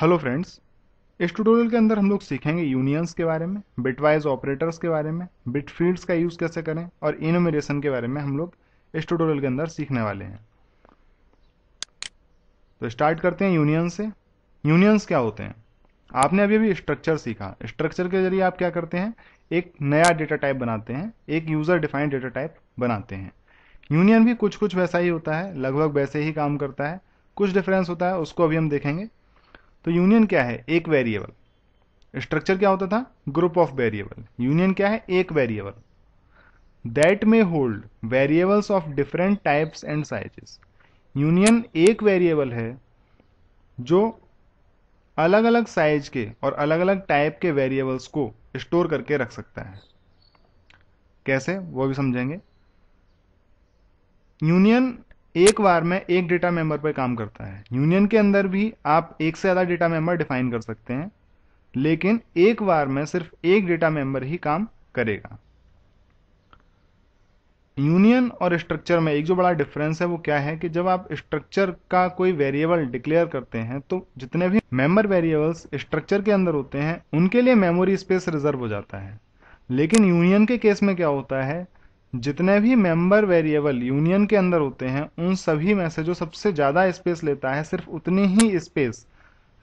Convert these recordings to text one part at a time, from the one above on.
hello friends इस tutorial के अंदर हम लोग सीखेंगे यूनियंस के बारे में बिटवाइज ऑपरेटर्स के बारे में बिट फील्ड्स का यूज़ कैसे करें और इनोमरेशन के बारे में हम लोग इस ट्यूटोरियल के अंदर सीखने वाले हैं तो स्टार्ट करते हैं यूनियन से यूनियंस क्या होते हैं आपने अभी अभी स्ट्रक्चर सीखा स्ट्रक्चर के जरिए आप क्या करते हैं एक नया डेटा टाइप बनाते हैं एक यूज़र डिफाइंड डेटा टाइप बनाते हैं यूनियन भी कुछ कुछ वैसा ही होता है लगभग वैसे ही काम करता है कुछ डिफरेंस होता है उसको अभी हम देखेंगे तो यूनियन क्या है एक वेरिएबल स्ट्रक्चर क्या होता था ग्रुप ऑफ वेरिएबल यूनियन क्या है एक variable that may hold variables of different types and sizes union एक वेरिएबल है जो अलग अलग साइज के और अलग अलग टाइप के वेरिएबल्स को स्टोर करके रख सकता है कैसे वो भी समझेंगे यूनियन एक बार में एक डेटा मेंबर पर काम करता है यूनियन के अंदर भी आप एक से ज़्यादा डेटा मेंबर डिफाइन कर सकते हैं लेकिन एक बार में सिर्फ एक डेटा मेंबर ही काम करेगा यूनियन और स्ट्रक्चर में एक जो बड़ा डिफरेंस है वो क्या है कि जब आप स्ट्रक्चर का कोई वेरिएबल डिक्लेयर करते हैं तो जितने भी मेंबर वेरिएबल्स स्ट्रक्चर के अंदर होते हैं उनके लिए मेमोरी स्पेस रिजर्व हो जाता है लेकिन यूनियन के केस में क्या होता है जितने भी मेंबर वेरिएबल यूनियन के अंदर होते हैं उन सभी में से जो सबसे ज़्यादा स्पेस लेता है सिर्फ उतनी ही स्पेस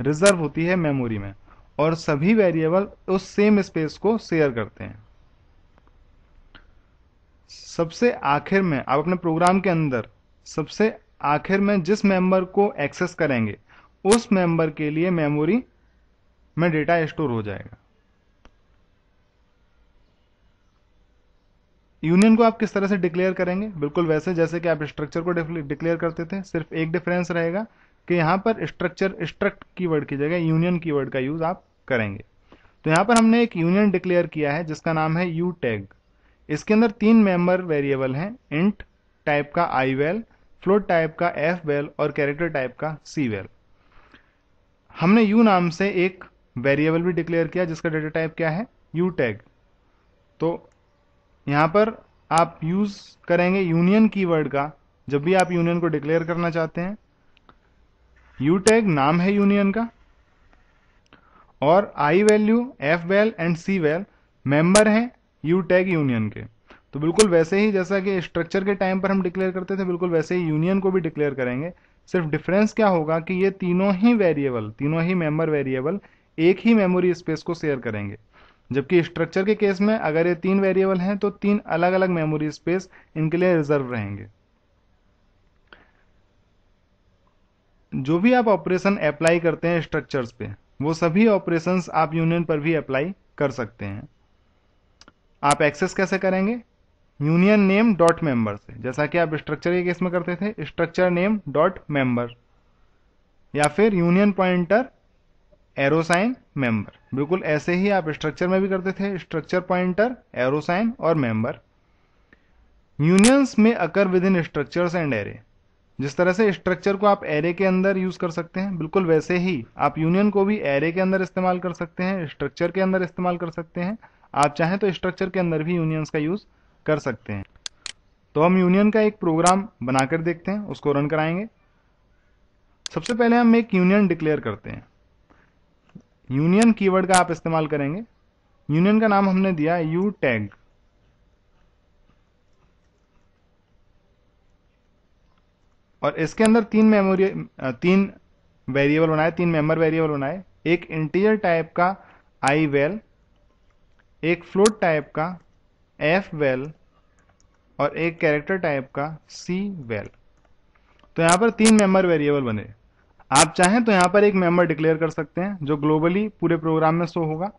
रिजर्व होती है मेमोरी में और सभी वेरिएबल उस सेम स्पेस को शेयर करते हैं सबसे आखिर में आप अपने प्रोग्राम के अंदर सबसे आखिर में जिस मेंबर को एक्सेस करेंगे उस मेंबर के लिए मेमोरी में डेटा स्टोर हो जाएगा यूनियन को आप किस तरह से डिक्लेयर करेंगे बिल्कुल वैसे जैसे कि आप स्ट्रक्चर को डिक्लेयर करते थे सिर्फ एक डिफरेंस रहेगा कि यहाँ पर स्ट्रक्चर स्ट्रक्ट कीवर्ड की जगह यूनियन कीवर्ड का यूज आप करेंगे तो यहाँ पर हमने एक यूनियन डिक्लेयर किया है जिसका नाम है यू टैग इसके अंदर तीन मेंबर वेरिएबल हैं इंट टाइप का आई वेल फ्लोट टाइप का एफ वेल और कैरेक्टर टाइप का सी वेल हमने यू नाम से एक वेरिएबल भी डिक्लेयर किया जिसका डेटा टाइप क्या है यू टैग तो यहाँ पर आप यूज करेंगे यूनियन कीवर्ड का जब भी आप यूनियन को डिक्लेयर करना चाहते हैं यू टैग नाम है यूनियन का और I value F val and C val member हैं यू टैग यूनियन के तो बिल्कुल वैसे ही जैसा कि स्ट्रक्चर के टाइम पर हम डिक्लेयर करते थे बिल्कुल वैसे ही यूनियन को भी डिक्लेयर करेंगे सिर्फ डिफरेंस क्या होगा कि ये तीनों ही वेरिएबल तीनों ही मेंबर वेरिएबल एक ही मेमोरी स्पेस को शेयर करेंगे जबकि स्ट्रक्चर के केस में अगर ये तीन वेरिएबल हैं तो तीन अलग अलग मेमोरी स्पेस इनके लिए रिजर्व रहेंगे जो भी आप ऑपरेशन अप्लाई करते हैं स्ट्रक्चर्स पे वो सभी ऑपरेशंस आप यूनियन पर भी अप्लाई कर सकते हैं आप एक्सेस कैसे करेंगे यूनियन नेम डॉट मेंबर से जैसा कि आप स्ट्रक्चर के केस में करते थे स्ट्रक्चर नेम डॉट मेंबर या फिर यूनियन पॉइंटर एरोसाइन मेंबर बिल्कुल ऐसे ही आप स्ट्रक्चर में भी करते थे स्ट्रक्चर पॉइंटर एरोसाइन और मेंबर यूनियंस में occur within structure and array जिस तरह से स्ट्रक्चर को आप एरे के अंदर यूज कर सकते हैं बिल्कुल वैसे ही आप यूनियन को भी एरे के अंदर इस्तेमाल कर सकते हैं स्ट्रक्चर के अंदर इस्तेमाल कर सकते हैं आप चाहें तो स्ट्रक्चर के अंदर भी यूनियंस का यूज कर सकते हैं तो हम यूनियन का एक प्रोग्राम बनाकर देखते हैं उसको रन कराएंगे सबसे पहले हम एक यूनियन डिक्लेयर करते हैं यूनियन कीवर्ड का आप इस्तेमाल करेंगे यूनियन का नाम हमने दिया यू टैग और इसके अंदर तीन मेमोरी तीन वेरिएबल बनाए तीन मेंबर वेरिएबल बनाए एक इंटीजर टाइप का आई वेल एक फ्लोट टाइप का एफ वेल और एक कैरेक्टर टाइप का सी वेल तो यहां पर तीन मेंबर वेरिएबल बने आप चाहें तो यहाँ पर एक मेंबर डिक्लेयर कर सकते हैं जो ग्लोबली पूरे प्रोग्राम में शो होगा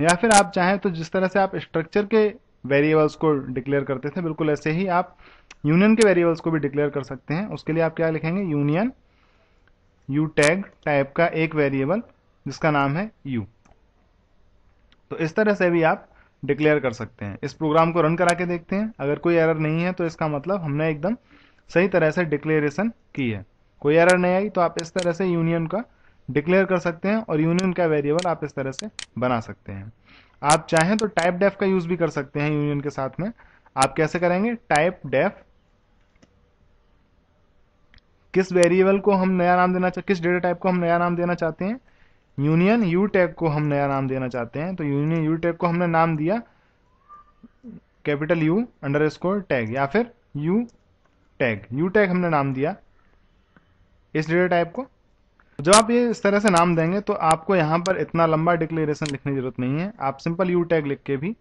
या फिर आप चाहें तो जिस तरह से आप स्ट्रक्चर के वेरिएबल्स को डिक्लेयर करते थे बिल्कुल ऐसे ही आप यूनियन के वेरिएबल्स को भी डिक्लेयर कर सकते हैं उसके लिए आप क्या लिखेंगे यूनियन यू टैग टाइप का एक वेरिएबल जिसका नाम है यू तो इस तरह से भी आप डिक्लेयर कर सकते हैं इस प्रोग्राम को रन करा के देखते हैं अगर कोई एरर नहीं है तो इसका मतलब हमने एकदम सही तरह से डिक्लेरेशन की है कोई एरर नहीं आई तो आप इस तरह से यूनियन का डिक्लेयर कर सकते हैं और यूनियन का वेरिएबल आप इस तरह से बना सकते हैं आप चाहें तो टाइप डेफ का यूज भी कर सकते हैं यूनियन के साथ में आप कैसे करेंगे टाइप डेफ किस वेरिएबल को हम नया नाम देना किस डेटा टाइप को हम नया नाम देना चाहते हैं यूनियन यू टैग को हम नया नाम देना चाहते हैं तो यूनियन यू टैग को हमने नाम दिया capital U underscore tag या फिर यू टैग यू टैग हमने नाम दिया इस डेटा टाइप को जब आप ये इस तरह से नाम देंगे तो आपको यहाँ पर इतना लंबा डिक्लेरेशन लिखने की जरूरत नहीं है आप सिंपल यू टैग लिख के भी